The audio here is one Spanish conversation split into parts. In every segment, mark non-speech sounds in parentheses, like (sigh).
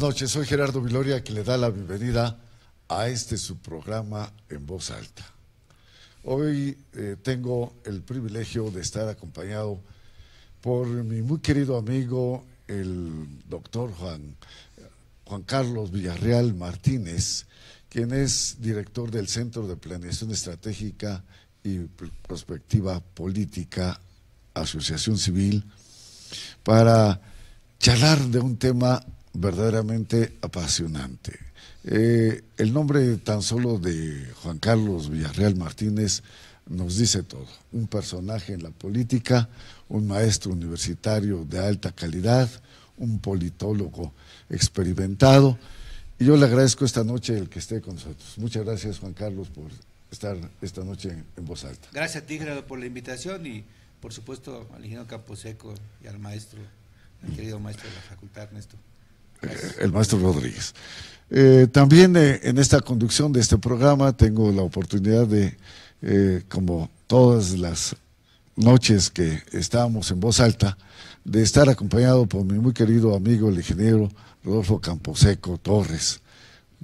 Buenas noches, soy Gerardo Viloria que le da la bienvenida a este su programa en voz alta. Hoy eh, tengo el privilegio de estar acompañado por mi muy querido amigo, el doctor Juan, Juan Carlos Villarreal Martínez, quien es director del Centro de Planeación Estratégica y Prospectiva Política, Asociación Civil, para charlar de un tema verdaderamente apasionante. Eh, el nombre tan solo de Juan Carlos Villarreal Martínez nos dice todo. Un personaje en la política, un maestro universitario de alta calidad, un politólogo experimentado. Y yo le agradezco esta noche el que esté con nosotros. Muchas gracias, Juan Carlos, por estar esta noche en voz alta. Gracias, Tigre, por la invitación y, por supuesto, al ingeniero Camposeco y al maestro, al querido maestro de la facultad, Ernesto el maestro Rodríguez. Eh, también eh, en esta conducción de este programa tengo la oportunidad de, eh, como todas las noches que estábamos en voz alta, de estar acompañado por mi muy querido amigo, el ingeniero Rodolfo Camposeco Torres.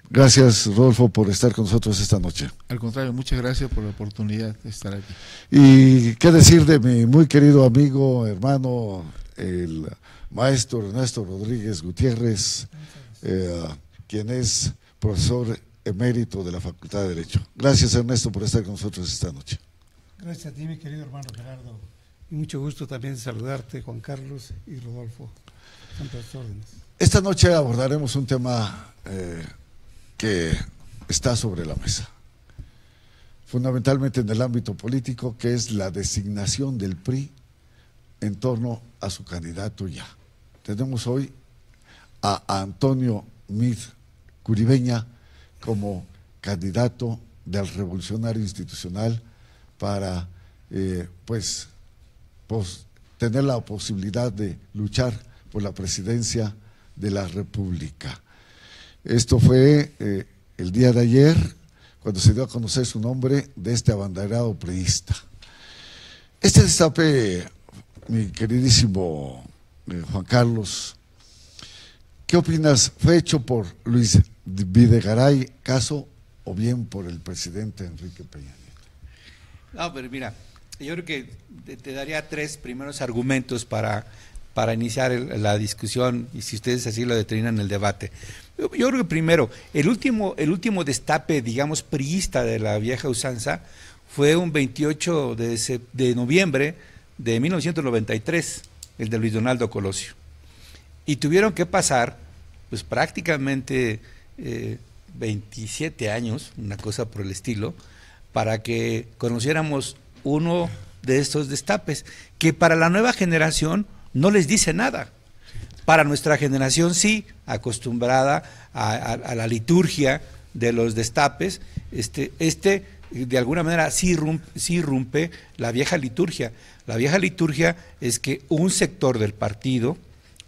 Gracias, Rodolfo, por estar con nosotros esta noche. Al contrario, muchas gracias por la oportunidad de estar aquí. Y qué decir de mi muy querido amigo, hermano, el maestro Ernesto Rodríguez Gutiérrez, eh, quien es profesor emérito de la Facultad de Derecho. Gracias Ernesto por estar con nosotros esta noche. Gracias a ti, mi querido hermano Gerardo. Y mucho gusto también saludarte, Juan Carlos y Rodolfo. Esta noche abordaremos un tema eh, que está sobre la mesa, fundamentalmente en el ámbito político, que es la designación del PRI en torno a su candidato ya. Tenemos hoy a, Antonio Mid Curibeña como candidato del revolucionario institucional para, eh, pues, tener la posibilidad de luchar por la presidencia de la República. Esto fue eh, el día de ayer, cuando se dio a conocer su nombre de este abanderado priista. Este destape, mi queridísimo eh, Juan Carlos, ¿qué opinas? ¿Fue hecho por Luis Videgaray caso o bien por el presidente Enrique Peña No, pero mira, yo creo que te, daría tres primeros argumentos para, para iniciar la discusión y si ustedes así lo determinan el debate. Yo, creo que primero, el último, el último destape, digamos, priista de la vieja usanza fue un 28 de, de noviembre de 1993 el de Luis Donaldo Colosio. Y tuvieron que pasar, pues prácticamente 27 eh, años, una cosa por el estilo, para que conociéramos uno de estos destapes, que para la nueva generación no les dice nada. Para nuestra generación sí, acostumbrada a, la liturgia de los destapes, este, este de alguna manera sí rompe sí irrumpe la vieja liturgia, la vieja liturgia es que un sector del partido,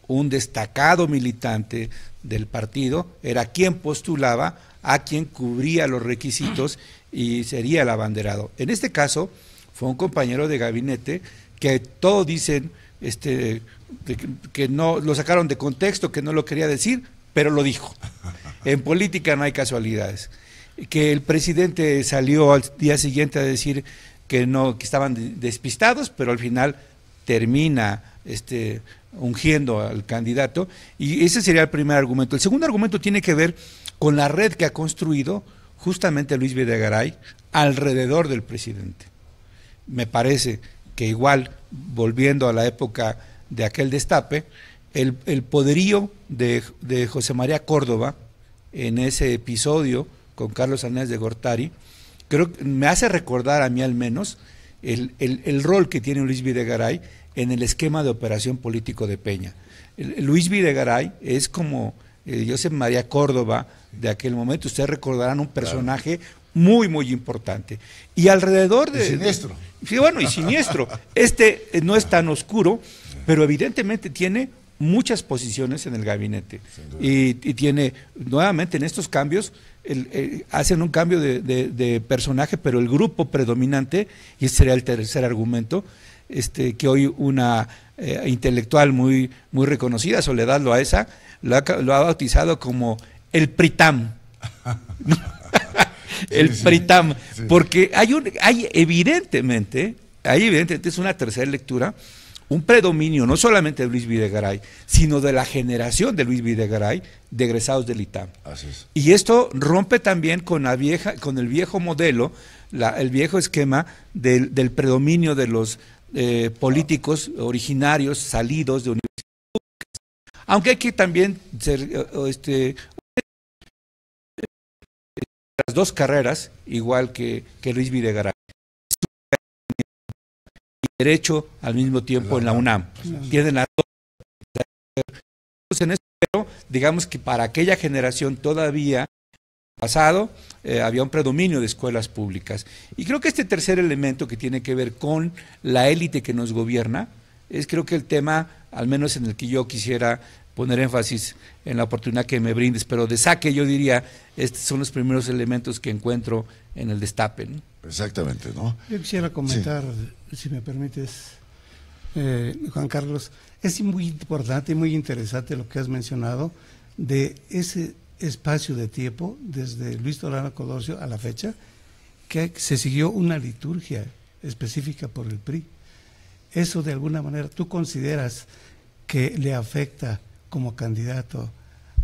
un destacado militante del partido, era quien postulaba a quien cubría los requisitos y sería el abanderado. En este caso, fue un compañero de gabinete que todos dicen este, que no lo sacaron de contexto, que no lo quería decir, pero lo dijo. En política no hay casualidades. Que el presidente salió al día siguiente a decir que, no, que estaban despistados, pero al final termina este, ungiendo al candidato. Y ese sería el primer argumento. El segundo argumento tiene que ver con la red que ha construido justamente Luis Videgaray alrededor del presidente. Me parece que igual, volviendo a la época de aquel destape, el, poderío de, José María Córdoba en ese episodio con Carlos Anés de Gortari, creo que me hace recordar a mí al menos el, rol que tiene Luis Videgaray en el esquema de operación político de Peña. Luis Videgaray es como José eh, María Córdoba de aquel momento, ustedes recordarán un personaje muy, muy importante. Y alrededor de... siniestro. bueno, y siniestro. Este eh, no es tan oscuro, pero evidentemente tiene muchas posiciones en el gabinete y, tiene nuevamente en estos cambios eh, hacen un cambio de, personaje, pero el grupo predominante, y ese sería el tercer argumento, este, que hoy una eh, intelectual muy, muy reconocida, Soledad Loaesa, lo ha, lo ha bautizado como el PRITAM. (laughs) (laughs) el PRITAM, porque hay, un, hay evidentemente, hay evidentemente, es una tercera lectura, un predominio no solamente de Luis Videgaray, sino de la generación de Luis Videgaray de egresados del ITAM. Y esto rompe también con, la vieja, con el viejo modelo, el viejo esquema del, predominio de los eh, políticos originarios salidos de universidades Aunque hay que también ser, eh, este, las dos carreras, igual que, que Luis Videgaray derecho al mismo tiempo en la UNAM. Tienen las dos. pero digamos que para aquella generación todavía pasado eh, había un predominio de escuelas públicas. Y creo que este tercer elemento que tiene que ver con la élite que nos gobierna, es creo que el tema, al menos en el que yo quisiera poner énfasis en la oportunidad que me brindes, pero de saque yo diría, estos son los primeros elementos que encuentro en el destape. Exactamente, ¿no? Yo quisiera comentar, si me permites, eh, Juan Carlos, es muy importante y muy interesante lo que has mencionado de ese espacio de tiempo desde Luis Torano Colosio a la fecha, que se siguió una liturgia específica por el PRI. ¿Eso de alguna manera tú consideras que le afecta como candidato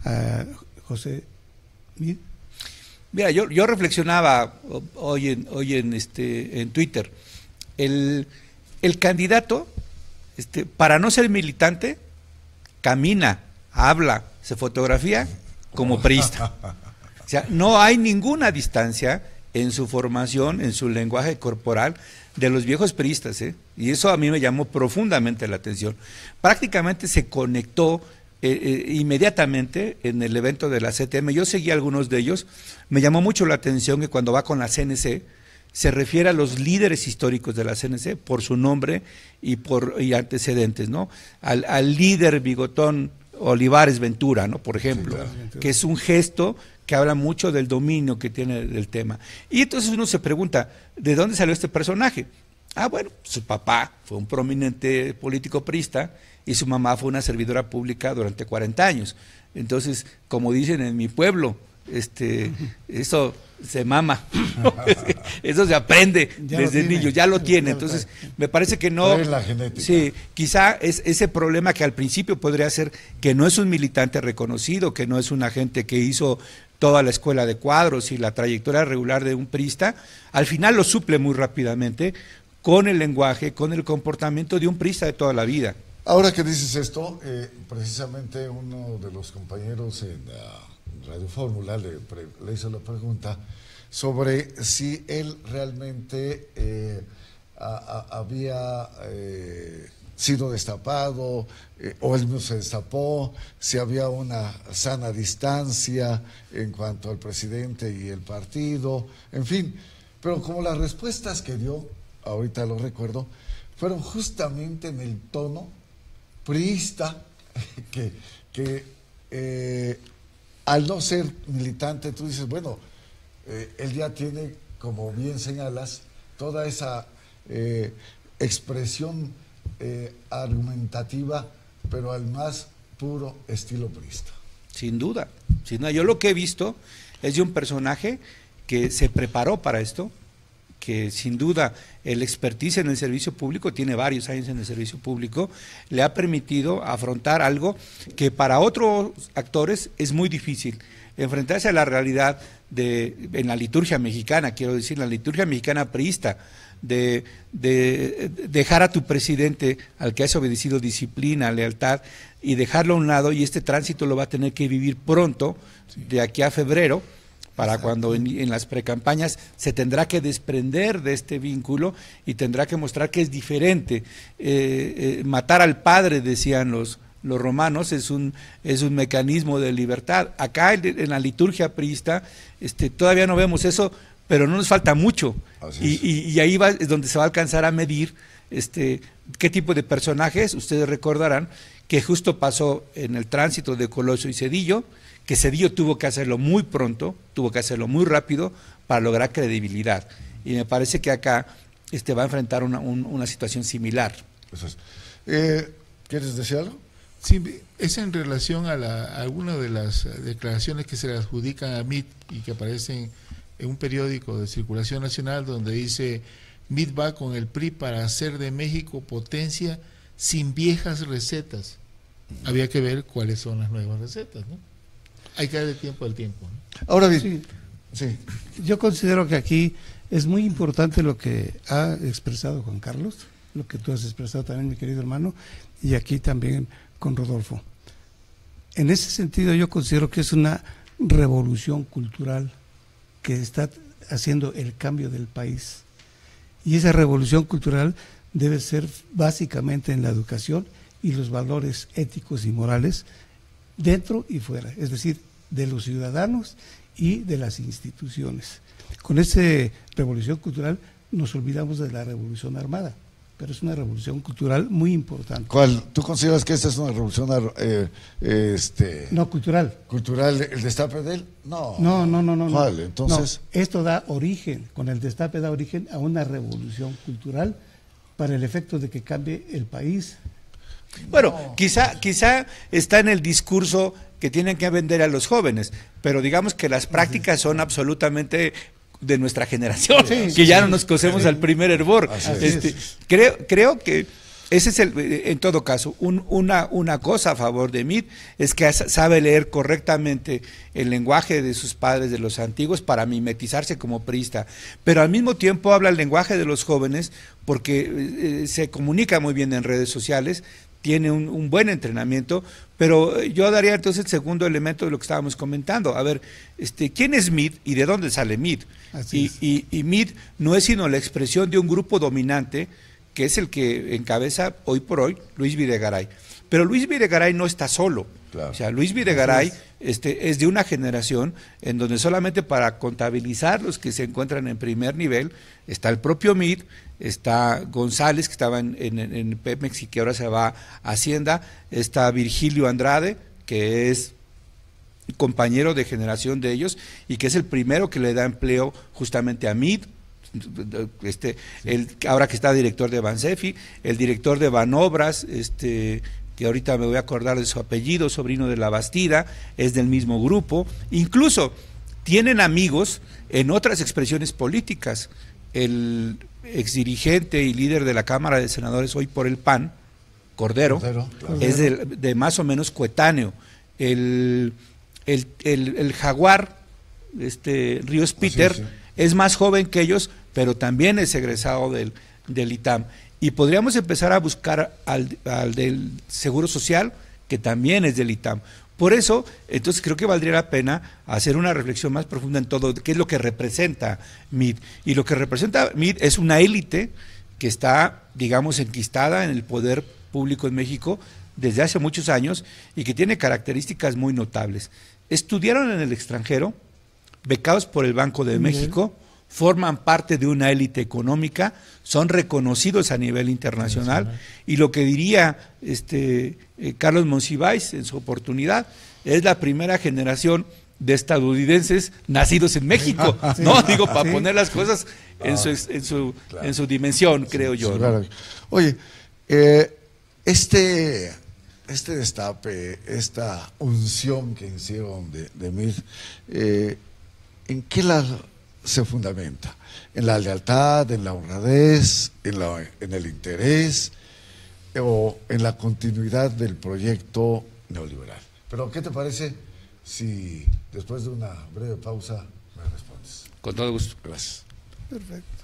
a José Mira, yo, yo reflexionaba hoy en, hoy en, este, en Twitter. El, el candidato, este, para no ser militante, camina, habla, se fotografía como priista. O sea, no hay ninguna distancia en su formación, en su lenguaje corporal de los viejos priistas. ¿eh? Y eso a mí me llamó profundamente la atención. Prácticamente se conectó eh, eh, inmediatamente en el evento de la CTM, yo seguí algunos de ellos, me llamó mucho la atención que cuando va con la CNC, se refiere a los líderes históricos de la CNC por su nombre y por antecedentes, ¿no? Al, al líder bigotón Olivares Ventura, ¿no? Por ejemplo, que es un gesto que habla mucho del dominio que tiene del tema. Y entonces uno se pregunta, ¿de dónde salió este personaje? Ah, bueno, su papá fue un prominente político prista y su mamá fue una servidora pública durante 40 años. Entonces, como dicen en mi pueblo, este, eso se mama, (laughs) (laughs) eso se aprende desde el niño, ya lo tiene. Entonces, me parece que no. La sí, quizá es ese problema que al principio podría ser que no es un militante reconocido, que no es un agente que hizo toda la escuela de cuadros y la trayectoria regular de un prista, al final lo suple muy rápidamente con el lenguaje, con el comportamiento de un prista de toda la vida. Ahora que dices esto, eh, precisamente uno de los compañeros en ah, Radio Fórmula le, hizo la pregunta sobre si él realmente eh, había eh, sido destapado o él mismo se destapó, si había una sana distancia en cuanto al presidente y el partido, en fin. Pero como las respuestas que dio, ahorita lo recuerdo, fueron justamente en el tono priista (laughs) que, eh, al no ser militante tú dices, bueno, eh, él ya tiene, como bien señalas, toda esa eh, expresión argumentativa, pero al más puro estilo priista. Sin duda, sin duda. Yo lo que he visto es de un personaje que se preparó para esto, que sin duda el expertise en el servicio público, tiene varios años en el servicio público, le ha permitido afrontar algo que para otros actores es muy difícil, enfrentarse a la realidad de, en la liturgia mexicana, quiero decir, la liturgia mexicana priista, de, dejar a tu presidente, al que has obedecido disciplina, lealtad, y dejarlo a un lado, y este tránsito lo va a tener que vivir pronto, de aquí a febrero, para cuando en, las precampañas se tendrá que desprender de este vínculo y tendrá que mostrar que es diferente. Eh, eh, matar al padre, decían los, los romanos, es un, es un mecanismo de libertad. Acá en la liturgia priista este, todavía no vemos eso, pero no nos falta mucho. Y, ahí va, es donde se va a alcanzar a medir este, qué tipo de personajes, ustedes recordarán, que justo pasó en el tránsito de Coloso y Cedillo, que Cedillo tuvo que hacerlo muy pronto, tuvo que hacerlo muy rápido para lograr credibilidad. Y me parece que acá este, va a enfrentar una, situación similar. es. eh, ¿Quieres decir algo? Sí, es en relación a, la, alguna de las declaraciones que se le adjudican a MIT y que aparecen en un periódico de circulación nacional donde dice MIT va con el PRI para hacer de México potencia sin viejas recetas. Había que ver cuáles son las nuevas recetas, ¿no? hay que el tiempo al tiempo. Ahora bien, Sí. yo considero que aquí es muy importante lo que ha expresado Juan Carlos, lo que tú has expresado también, mi querido hermano, y aquí también con Rodolfo. En ese sentido, yo considero que es una revolución cultural que está haciendo el cambio del país. Y esa revolución cultural debe ser básicamente en la educación y los valores éticos y morales dentro y fuera, es decir, de los ciudadanos y de las instituciones. Con esa revolución cultural nos olvidamos de la revolución armada, pero es una revolución cultural muy importante. ¿Cuál? ¿Tú consideras que esta es una revolución eh, este... no cultural? ¿Cultural el destape de él? No. No, no, no, no. ¿Cuál? Entonces. Esto da origen, con el destape da origen a una revolución cultural para el efecto de que cambie el país, bueno, quizá, quizá está en el discurso que tienen que vender a los jóvenes, pero digamos que las prácticas son absolutamente de nuestra generación, que ya no nos cosemos al primer hervor. Este, creo, creo que ese es el, en todo caso, una, cosa a favor de mit es que sabe leer correctamente el lenguaje de sus padres, de los antiguos, para mimetizarse como priista, pero al mismo tiempo habla el lenguaje de los jóvenes porque eh, eh, se comunica muy bien en redes sociales, tiene un, buen entrenamiento, pero eh, yo daría entonces el segundo elemento de lo que estábamos comentando. A ver, este, ¿quién es Mid y de dónde sale Mid? Y, y, y Mid no es sino la expresión de un grupo dominante que es el que encabeza hoy por hoy Luis Videgaray. Pero Luis Videgaray no está solo. O sea, Luis Videgaray es. Este, es de una generación en donde solamente para contabilizar los que se encuentran en primer nivel está el propio MID, está González, que estaba en, Pemex y que ahora se va a Hacienda, está Virgilio Andrade, que es compañero de generación de ellos y que es el primero que le da empleo justamente a MID, este, el, ahora que está director de Bansefi, el director de Banobras, este, que ahorita me voy a acordar de su apellido, sobrino de la Bastida, es del mismo grupo, incluso tienen amigos en otras expresiones políticas. El exdirigente y líder de la Cámara de Senadores hoy por el PAN, Cordero, es de, más o menos coetáneo. El, el, jaguar, este Ríos Peter, es más joven que ellos, pero también es egresado del, del ITAM. Y podríamos empezar a buscar al, del Seguro Social, que también es del ITAM. Por eso, entonces creo que valdría la pena hacer una reflexión más profunda en todo, qué es lo que representa MID. Y lo que representa MID es una élite que está, digamos, enquistada en el poder público en México desde hace muchos años y que tiene características muy notables. Estudiaron en el extranjero, becados por el Banco de México, forman parte de una élite económica, son reconocidos a nivel internacional, y lo que diría este, eh, Carlos Monsiváis en su oportunidad, es la primera generación de estadounidenses nacidos en México, (laughs) ah, ¿no? Digo, para poner las cosas en, ah, su, en, su, en su dimensión, creo yo. Oye, eh, este, este destape, esta unción que hicieron de, de eh, ¿en qué la se fundamenta en la lealtad, en la honradez, en, la, el interés eh, o en la continuidad del proyecto neoliberal. Pero, ¿qué te parece si después de una breve pausa me respondes? Con todo gusto. Gracias. Perfecto.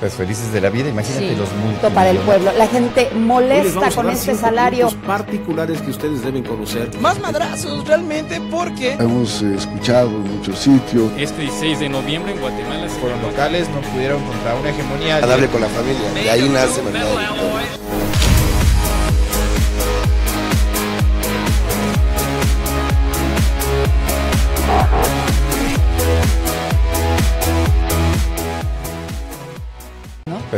Pues felices de la vida, imagínate los multimillonarios. Para el pueblo, la gente molesta con este salario. particulares que ustedes deben conocer. Más madrazos realmente porque hemos eh, escuchado en muchos sitios. Este 6 de noviembre en Guatemala fueron locales, no pudieron contra una hegemonía. A darle con la familia. De ahí nace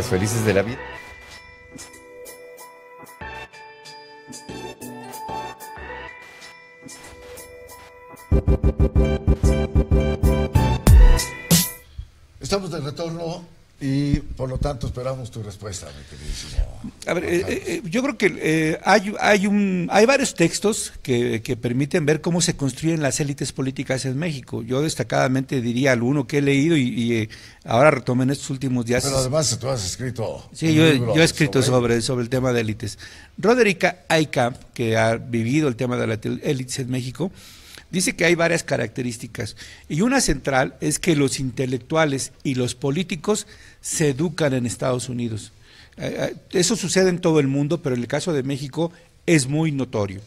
felices de la vida. Estamos de retorno y por lo tanto esperamos tu respuesta, mi queridísimo. A ver, eh, eh, yo creo que eh, hay, hay, un, hay varios textos que, permiten ver cómo se construyen las élites políticas en México. Yo destacadamente diría uno que he leído y, ahora retomen en estos últimos días. Pero además tú has escrito. Sí, yo, he escrito sobre, sobre, el tema de élites. Roderica Aica, que ha vivido el tema de las élites en México, Dice que hay varias características y una central es que los intelectuales y los políticos se educan en Estados Unidos. Eh, eh, eso sucede en todo el mundo, pero en el caso de México es muy notorio.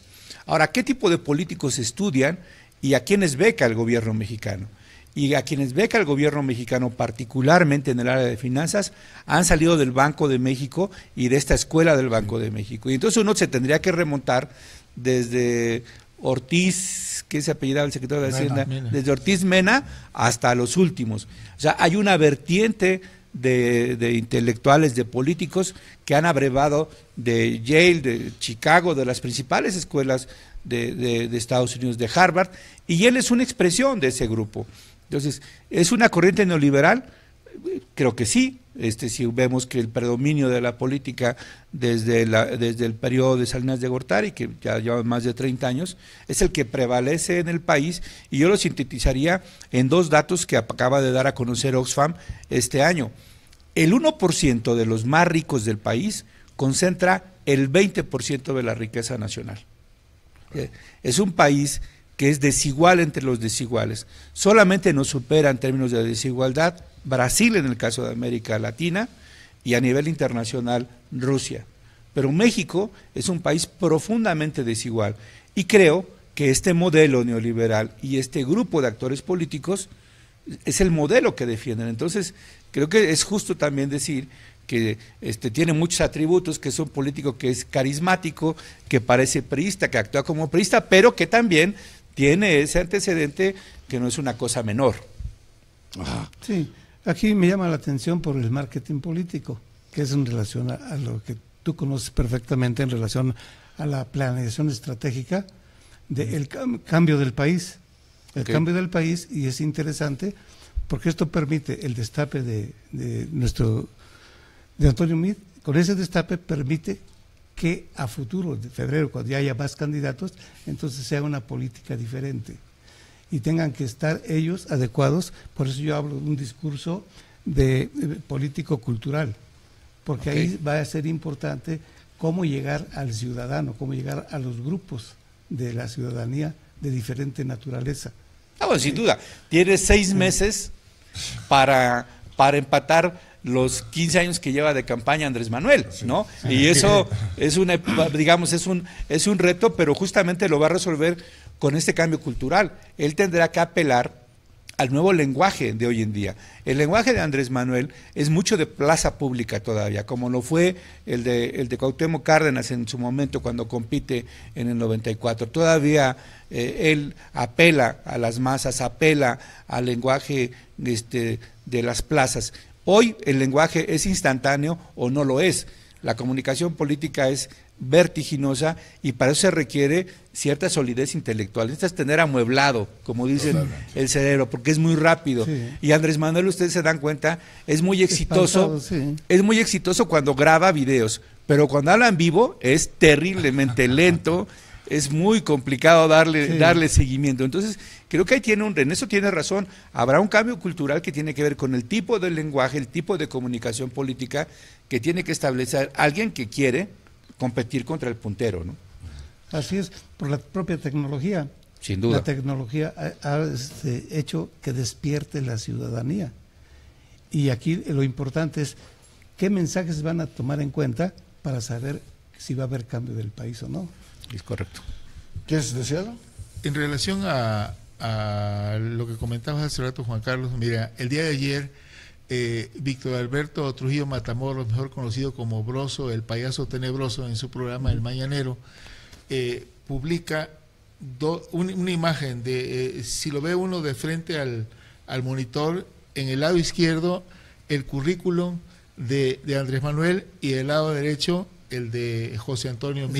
Ahora, ¿qué tipo de políticos estudian y a quiénes beca el gobierno mexicano? y a quienes beca el gobierno mexicano, particularmente en el área de finanzas, han salido del Banco de México y de esta escuela del Banco de México. Y entonces uno se tendría que remontar desde Ortiz, que se apellido el secretario de Hacienda, desde Ortiz Mena hasta los últimos. O sea, hay una vertiente de, intelectuales, de políticos que han abrevado de Yale, de Chicago, de las principales escuelas de, de Estados Unidos, de Harvard, y él es una expresión de ese grupo. Entonces, ¿es una corriente neoliberal? Creo que sí, este, si vemos que el predominio de la política desde, desde el periodo de Salinas de Gortari, que ya lleva más de 30 años, es el que prevalece en el país y yo lo sintetizaría en dos datos que acaba de dar a conocer Oxfam este año. El 1% de los más ricos del país concentra el 20% de la riqueza nacional. Eh, es un país que es desigual entre los desiguales. Solamente nos supera en términos de desigualdad Brasil en el caso de América Latina y a nivel internacional Rusia. Pero México es un país profundamente desigual y creo que este modelo neoliberal y este grupo de actores políticos es el modelo que defienden. Entonces, creo que es justo también decir que este, tiene muchos atributos, que es un político que es carismático, que parece priista, que actúa como priista, pero que también tiene ese antecedente que no es una cosa menor. Ajá. Sí. Aquí me llama la atención por el marketing político, que es en relación a, lo que tú conoces perfectamente en relación a la planeación estratégica del cambio del país. El cambio del país, y es interesante, porque esto permite el destape de, nuestro de Antonio Mid, con ese destape permite que a futuro, de febrero, cuando ya haya más candidatos, entonces sea una política diferente y tengan que estar ellos adecuados. Por eso yo hablo de un discurso de, eh, político-cultural, porque ahí va a ser importante cómo llegar al ciudadano, cómo llegar a los grupos de la ciudadanía de diferente naturaleza. Ah, bueno, sin duda. tiene seis meses para, para empatar los 15 años que lleva de campaña Andrés Manuel, ¿no? Y eso es una digamos, es un, es un reto, pero justamente lo va a resolver con este cambio cultural. Él tendrá que apelar al nuevo lenguaje de hoy en día. El lenguaje de Andrés Manuel es mucho de plaza pública todavía, como lo fue el de, el de Cuauhtémoc Cárdenas en su momento cuando compite en el 94. Todavía eh, él apela a las masas, apela al lenguaje este, de las plazas. Hoy el lenguaje es instantáneo o no lo es. La comunicación política es vertiginosa y para eso se requiere cierta solidez intelectual. Necesitas tener amueblado, como dicen el cerebro, porque es muy rápido. Y Andrés Manuel, ustedes se dan cuenta, es muy exitoso. Es muy exitoso cuando graba videos, pero cuando habla en vivo es terriblemente lento. (laughs) es muy complicado darle, darle seguimiento. Entonces, creo que ahí tiene un, en eso tiene razón, habrá un cambio cultural que tiene que ver con el tipo de lenguaje, el tipo de comunicación política que tiene que establecer alguien que quiere competir contra el puntero, ¿no? Así es, por la propia tecnología. Sin duda. La tecnología ha, este, hecho que despierte la ciudadanía. Y aquí lo importante es qué mensajes van a tomar en cuenta para saber si va a haber cambio del país o no. Es correcto. ¿Quieres es deseado? En relación a, lo que comentabas hace rato, Juan Carlos, mira, el día de ayer, eh, Víctor Alberto Trujillo Matamoros, mejor conocido como Broso, el payaso tenebroso, en su programa El Mañanero, eh, publica una imagen de, eh, si lo ve uno de frente al, monitor, en el lado izquierdo, el currículum de, de Andrés Manuel y el lado derecho, el de José Antonio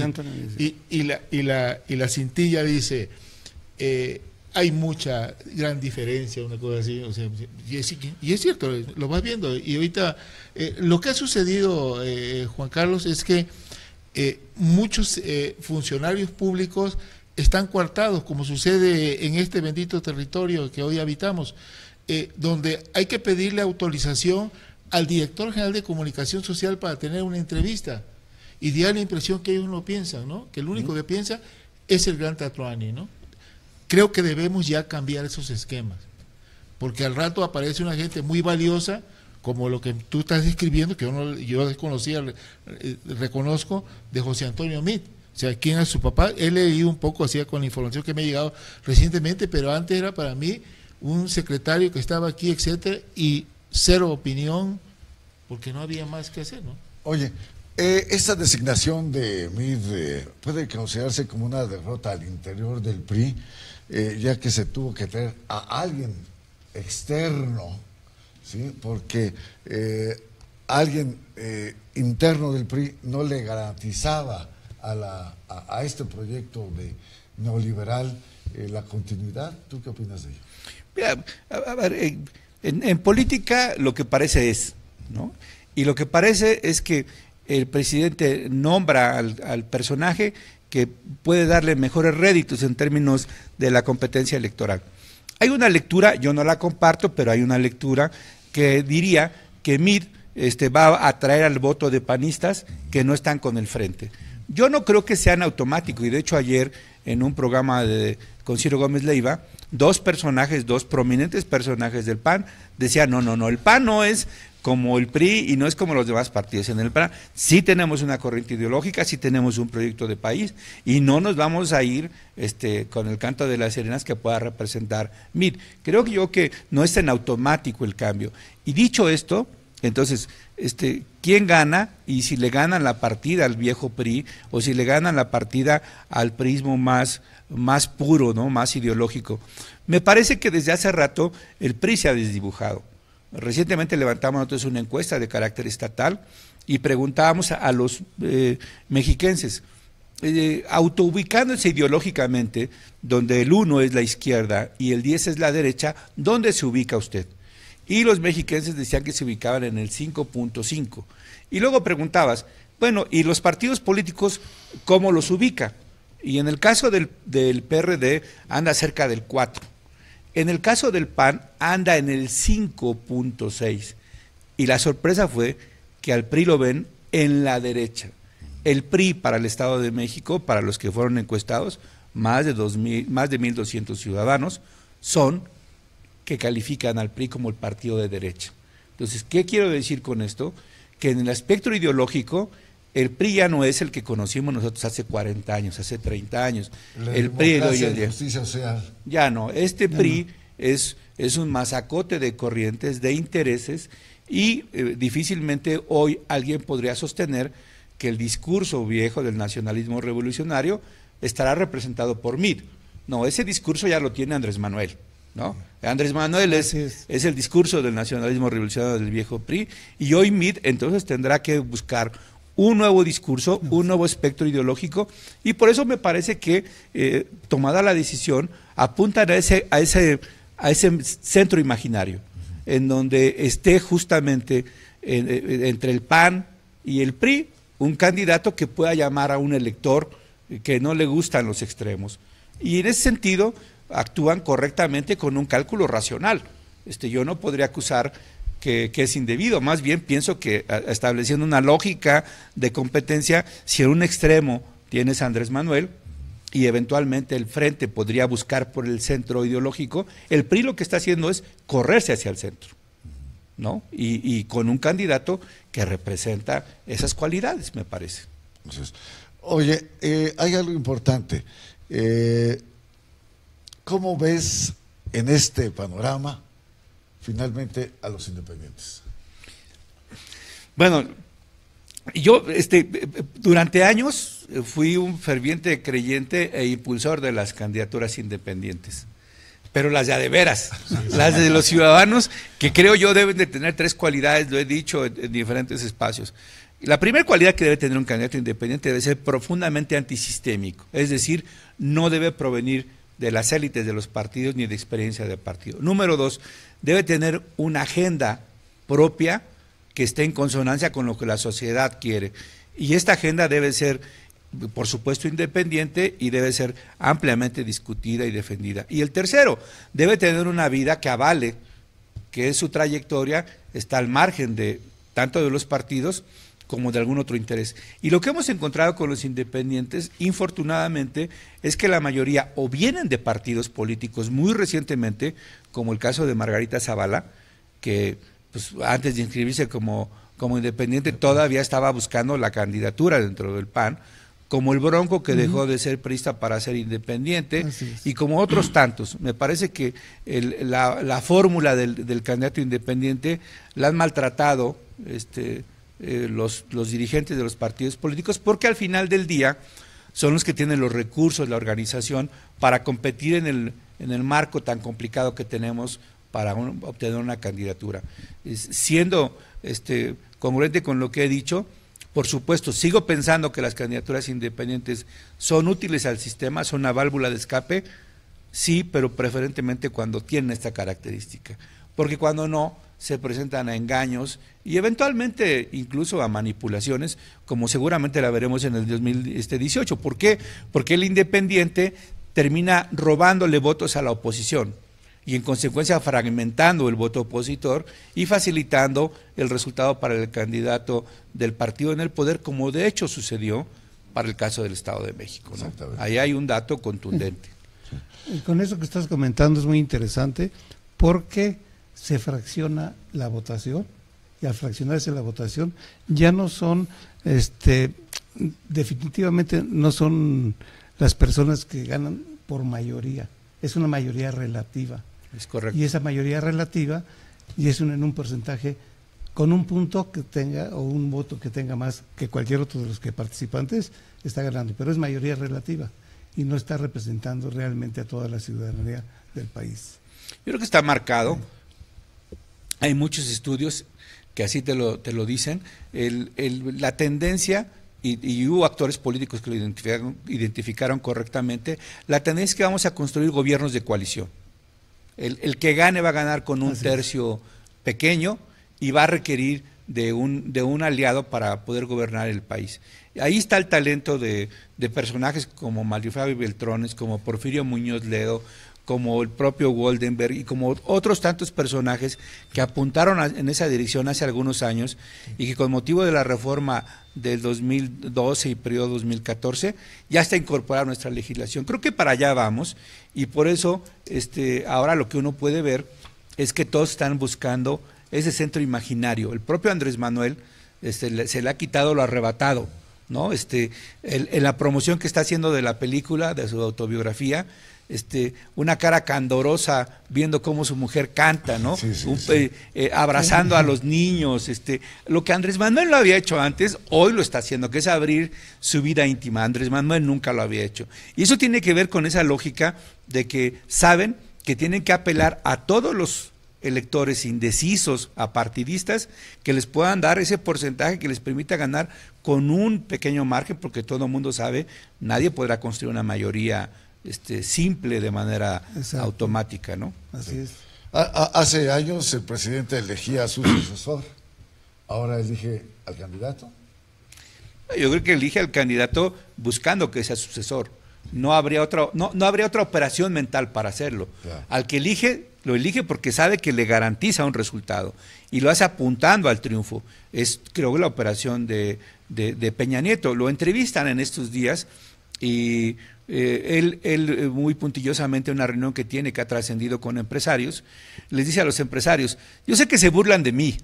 Y, la, y, la, y la cintilla dice, eh, hay mucha gran diferencia, una cosa así. y, es, cierto, lo vas viendo. Y ahorita, eh, lo que ha sucedido, eh, Juan Carlos, es que muchos funcionarios públicos están coartados, como sucede en este bendito territorio que hoy habitamos, donde hay que pedirle autorización al director general de comunicación social para tener una entrevista. Y da la impresión que ellos no piensan, ¿no? Que el único que piensa es el gran Tatuani, ¿no? Creo que debemos ya cambiar esos esquemas, porque al rato aparece una gente muy valiosa, como lo que tú estás describiendo, que yo, no, yo desconocía, eh, reconozco, de José Antonio Mit. O sea, quién es su papá, él leí un poco así con la información que me ha llegado recientemente, pero antes era para mí un secretario que estaba aquí, etcétera, y cero opinión, porque no había más que hacer, ¿no? Oye, eh, esta designación de Mid eh, puede considerarse como una derrota al interior del PRI, eh, ya que se tuvo que traer a alguien externo, ¿sí? porque eh, alguien interno del PRI no le garantizaba a, la, a, este proyecto de neoliberal la continuidad. ¿Tú qué opinas de ello? Mira, a, ver, en, en política lo que parece es, ¿no? Y lo que parece es que el presidente nombra al, personaje que puede darle mejores réditos en términos de la competencia electoral. Hay una lectura, yo no la comparto, pero hay una lectura que diría que Mid este, va a atraer al voto de panistas que no están con el frente. Yo no creo que sean automáticos, y de hecho ayer en un programa de, con Ciro Gómez Leiva, dos personajes, dos prominentes personajes del PAN, decían, no, no, no, el PAN no es como el PRI y no es como los demás partidos en el PRA. Sí tenemos una corriente ideológica, sí tenemos un proyecto de país y no nos vamos a ir este, con el canto de las serenas que pueda representar MIT. Creo que yo que no es en automático el cambio. Y dicho esto, entonces, este, ¿quién gana? Y si le ganan la partida al viejo PRI o si le ganan la partida al prismo más, más puro, ¿no? más ideológico. Me parece que desde hace rato el PRI se ha desdibujado. Recientemente levantamos nosotros una encuesta de carácter estatal y preguntábamos a, los eh, mexiquenses, eh, autoubicándose ideológicamente, donde el 1 es la izquierda y el 10 es la derecha, ¿dónde se ubica usted? Y los mexiquenses decían que se ubicaban en el 5.5. Y luego preguntabas, bueno, ¿y los partidos políticos cómo los ubica? Y en el caso del, del PRD anda cerca del 4 en el caso del PAN anda en el 5.6 y la sorpresa fue que al PRI lo ven en la derecha. El PRI para el Estado de México, para los que fueron encuestados, más de más de 1200 ciudadanos son que califican al PRI como el partido de derecha. Entonces, ¿qué quiero decir con esto? Que en el aspecto ideológico el PRI ya no es el que conocimos nosotros hace 40 años, hace 30 años. el PRI hoy en día. Justicia social. Ya no, este PRI Es, es un masacote de corrientes, de intereses, y eh, difícilmente hoy alguien podría sostener que el discurso viejo del nacionalismo revolucionario estará representado por MID. No, ese discurso ya lo tiene Andrés Manuel. ¿no? Andrés Manuel es, es, el discurso del nacionalismo revolucionario del viejo PRI y hoy MID entonces tendrá que buscar un nuevo discurso, un nuevo espectro ideológico, y por eso me parece que, eh, tomada la decisión, apuntan a ese, a ese, a ese centro imaginario, en donde esté justamente eh, eh, entre el PAN y el PRI un candidato que pueda llamar a un elector que no le gustan los extremos. Y en ese sentido actúan correctamente con un cálculo racional. Este, yo no podría acusar que, es indebido. Más bien pienso que estableciendo una lógica de competencia, si en un extremo tienes a Andrés Manuel y eventualmente el frente podría buscar por el centro ideológico, el PRI lo que está haciendo es correrse hacia el centro. ¿No? Y, con un candidato que representa esas cualidades, me parece. oye, eh, hay algo importante. Eh, ¿Cómo ves en este panorama finalmente a los independientes? Bueno, yo este, eh, eh, durante años eh, fui un ferviente creyente e impulsor de las candidaturas independientes, pero las ya de veras, (laughs) las de los ciudadanos, que creo yo deben de tener tres cualidades, lo he dicho en diferentes espacios. La primera cualidad que debe tener un candidato independiente debe ser profundamente antisistémico, es decir, no debe provenir de las élites de los partidos ni de experiencia de partido. Número dos, debe tener una agenda propia que esté en consonancia con lo que la sociedad quiere. Y esta agenda debe ser, por supuesto, independiente y debe ser ampliamente discutida y defendida. Y el tercero, debe tener una vida que avale que es su trayectoria está al margen de tanto de los partidos como de algún otro interés. Y lo que hemos encontrado con los independientes, infortunadamente, es que la mayoría o vienen de partidos políticos muy recientemente, como el caso de Margarita Zavala, que pues, antes de inscribirse como, como independiente todavía estaba buscando la candidatura dentro del PAN, como el Bronco que dejó de ser prista para ser independiente y como otros (clears throat) tantos. Me parece que la, la, fórmula del, del candidato independiente la han maltratado. Este, eh, los, los dirigentes de los partidos políticos, porque al final del día son los que tienen los recursos, la organización, para competir en el, en el marco tan complicado que tenemos para obtener una candidatura. siendo este, congruente con lo que he dicho, por supuesto, sigo pensando que las candidaturas independientes son útiles al sistema, son una válvula de escape, sí, pero preferentemente cuando tienen esta característica. Porque cuando no, se presentan a engaños y eventualmente incluso a manipulaciones, como seguramente la veremos en el 2018. ¿Por qué? Porque el independiente termina robándole votos a la oposición y en consecuencia fragmentando el voto opositor y facilitando el resultado para el candidato del partido en el poder, como de hecho sucedió para el caso del Estado de México. Ahí hay un dato contundente. (laughs) Y con eso que estás comentando es muy interesante porque se fracciona la votación y al fraccionarse la votación ya no son, este, definitivamente no son las personas que ganan por mayoría, es una mayoría relativa. Es correcto. Y esa mayoría relativa y es un, en un porcentaje con un punto que tenga o un voto que tenga más que cualquier otro de los que participantes está ganando, pero es mayoría relativa y no está representando realmente a toda la ciudadanía del país. Yo creo que está marcado. Hay muchos estudios que así te lo, te lo dicen. la tendencia, y, hubo actores políticos que lo identificaron, correctamente, la tendencia es que vamos a construir gobiernos de coalición. El, que gane va a ganar con un tercio pequeño y va a requerir de un, de un aliado para poder gobernar el país. Ahí está el talento de, de personajes como Mario Fabio Beltrones, como Porfirio Muñoz Ledo, como el propio Goldenberg y como otros tantos personajes que apuntaron en esa dirección hace algunos años y que con motivo de la reforma del 2012 y periodo 2014 ya está incorporada nuestra legislación. Creo que para allá vamos y por eso este, ahora lo que uno puede ver es que todos están buscando ese centro imaginario. El propio Andrés Manuel este, se le ha quitado lo arrebatado, ¿no? Este, en la promoción que está haciendo de la película, de su autobiografía, este, una cara candorosa viendo cómo su mujer canta, ¿no? Eh, eh, abrazando a los niños, este, lo que Andrés Manuel lo había hecho antes, hoy lo está haciendo, que es abrir su vida íntima. Andrés Manuel nunca lo había hecho. Y eso tiene que ver con esa lógica de que saben que tienen que apelar a todos los electores indecisos a partidistas que les puedan dar ese porcentaje que les permita ganar con un pequeño margen, porque todo el mundo sabe, nadie podrá construir una mayoría este, simple de manera automática, ¿no? Así es. hace años el presidente elegía a su sucesor, ahora elige al candidato. Yo creo que elige al candidato buscando que sea sucesor. No habría otra, no, no habría otra operación mental para hacerlo. Al que elige, lo elige porque sabe que le garantiza un resultado y lo hace apuntando al triunfo. Es, creo que la operación de, de Peña Nieto. Lo entrevistan en estos días y eh, él, eh, muy puntillosamente, en una reunión que tiene que ha trascendido con empresarios, les dice a los empresarios, yo sé que se burlan de mí,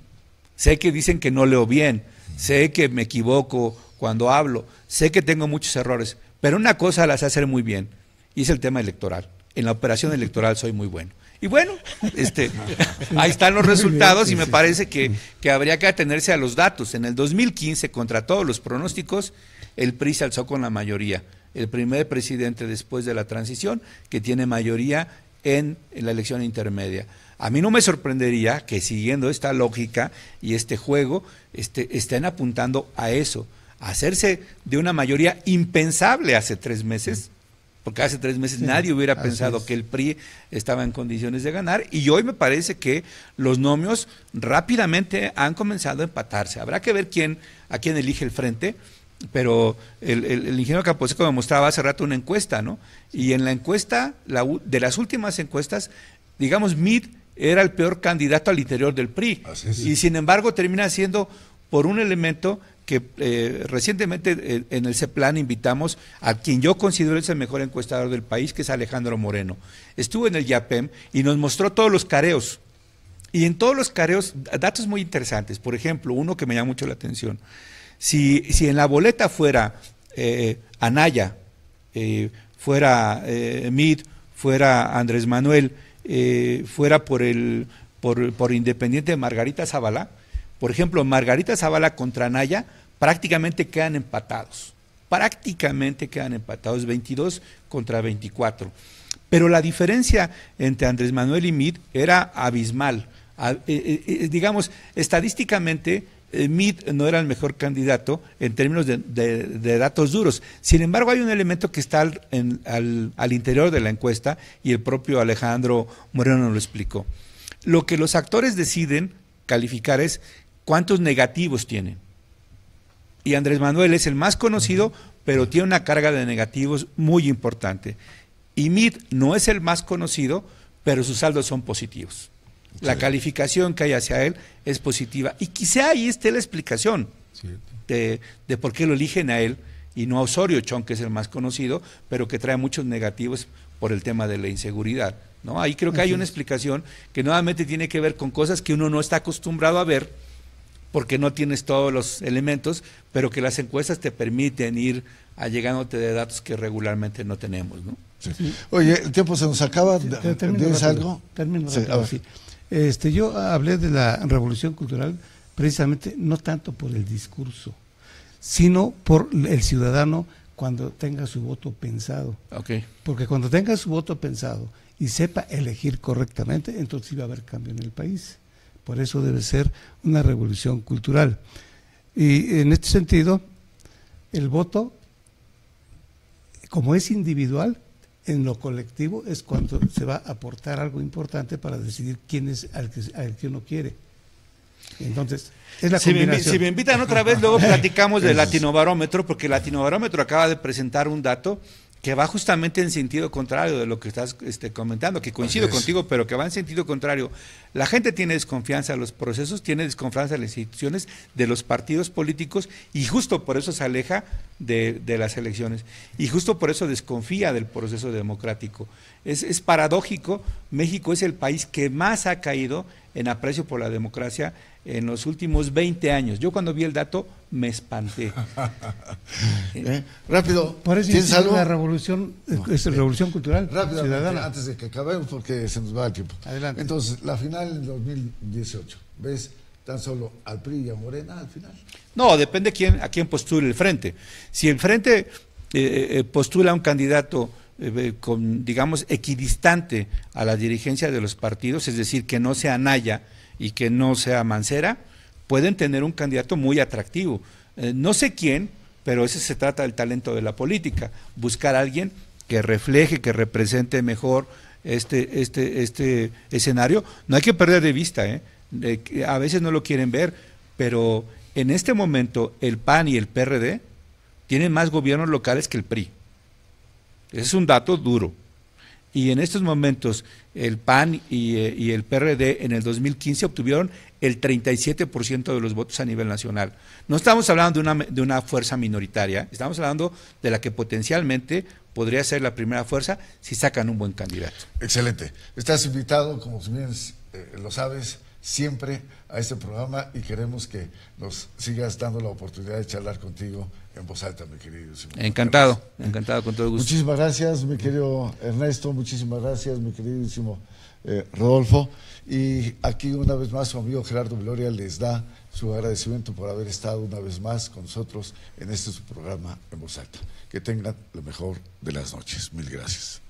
sé que dicen que no leo bien, sé que me equivoco cuando hablo, sé que tengo muchos errores, pero una cosa las hacer muy bien, y es el tema electoral. En la operación electoral soy muy bueno. Y bueno, este, (laughs) ahí están los resultados y me parece que, que, habría que atenerse a los datos. En el 2015, contra todos los pronósticos, el PRI se alzó con la mayoría el primer presidente después de la transición que tiene mayoría en, la elección intermedia. A mí no me sorprendería que siguiendo esta lógica y este juego este, estén apuntando a eso, a hacerse de una mayoría impensable hace tres meses, porque hace tres meses nadie hubiera pensado que el PRI estaba en condiciones de ganar y hoy me parece que los nomios rápidamente han comenzado a empatarse. Habrá que ver quién a quién elige el frente pero el, ingeniero Caposeco me mostraba hace rato una encuesta, ¿no? Y en la encuesta, de las últimas encuestas, digamos, Mid era el peor candidato al interior del PRI. Y sin embargo termina siendo por un elemento que eh, recientemente eh, en el CEPLAN invitamos a quien yo considero es el mejor encuestador del país, que es Alejandro Moreno. Estuvo en el YAPEM y nos mostró todos los careos. Y en todos los careos, datos muy interesantes. Por ejemplo, uno que me llama mucho la atención. Si, en la boleta fuera eh, Anaya, eh, fuera eh, Mid, fuera Andrés Manuel, eh, fuera por, el, por, Independiente Margarita Zavala, por ejemplo, Margarita Zavala contra Anaya prácticamente quedan empatados. Prácticamente quedan empatados 22 contra 24. Pero la diferencia entre Andrés Manuel y Mid era abismal. digamos, estadísticamente eh, MIT no era el mejor candidato en términos de, datos duros. Sin embargo, hay un elemento que está al, interior de la encuesta y el propio Alejandro Moreno lo explicó. Lo que los actores deciden calificar es cuántos negativos tienen. Y Andrés Manuel es el más conocido, pero tiene una carga de negativos muy importante. Y MIT no es el más conocido, pero sus saldos son positivos. La calificación que hay hacia él es positiva. Y quizá ahí esté la explicación de, por qué lo eligen a él y no a Osorio Chon, que es el más conocido, pero que trae muchos negativos por el tema de la inseguridad. ¿no? Ahí creo que hay una explicación que nuevamente tiene que ver con cosas que uno no está acostumbrado a ver porque no tienes todos los elementos, pero que las encuestas te permiten ir allegándote de datos que regularmente no tenemos. ¿no? Oye, el tiempo se nos acaba. ¿Tienes algo? Termino. Sí. Este, yo hablé de la revolución cultural precisamente no tanto por el discurso, sino por el ciudadano cuando tenga su voto pensado. Porque cuando tenga su voto pensado y sepa elegir correctamente, entonces sí va a haber cambio en el país. Por eso debe ser una revolución cultural. Y en este sentido, el voto, como es individual, en lo colectivo es cuando se va a aportar algo importante para decidir quién es al que, al que uno quiere. Entonces, es la si me, si me invitan otra vez, luego (laughs) platicamos del Latinobarómetro, porque el Latinobarómetro acaba de presentar un dato que va justamente en sentido contrario de lo que estás este, comentando, que coincido contigo, pero que va en sentido contrario. La gente tiene desconfianza de los procesos, tiene desconfianza de las instituciones, de los partidos políticos, y justo por eso se aleja de, las elecciones, y justo por eso desconfía del proceso democrático. Es, es paradójico, México es el país que más ha caído en aprecio por la democracia en los últimos 20 años. Yo cuando vi el dato me espanté. (laughs) Eh, rápido. Por revolución es la revolución cultural rápido, ciudadana. Antes de que acabemos porque se nos va el tiempo. Adelante. Entonces, la final en 2018. ¿Ves? Tan solo al PRI y a Morena al final. No, depende quién, a quién postule el frente. Si el frente eh, eh, postula un candidato con, digamos, equidistante a la dirigencia de los partidos, es decir, que no sea analla y que no sea Mancera, pueden tener un candidato muy atractivo. Eh, no sé quién, pero ese se trata del talento de la política, buscar a alguien que refleje, que represente mejor este, este, este escenario. No hay que perder de vista, ¿eh? a veces no lo quieren ver, pero en este momento el PAN y el PRD tienen más gobiernos locales que el PRI. Ese es un dato duro y en estos momentos el PAN eh, y, el PRD en el 2015 obtuvieron el 37% de los votos a nivel nacional. No estamos hablando de una, fuerza minoritaria, estamos hablando de la que potencialmente podría ser la primera fuerza si sacan un buen candidato. Excelente. Estás invitado, como bien eh, lo sabes, siempre a este programa y queremos que nos sigas dando la oportunidad de charlar contigo en voz alta, mi querido Encantado, encantado con todo gusto. Muchísimas gracias, mi querido Ernesto, muchísimas gracias, mi queridísimo eh, Rodolfo. Y aquí una vez más su amigo Gerardo Gloria les da su agradecimiento por haber estado una vez más con nosotros en este su programa en voz alta. Que tengan lo mejor de las noches. Mil gracias.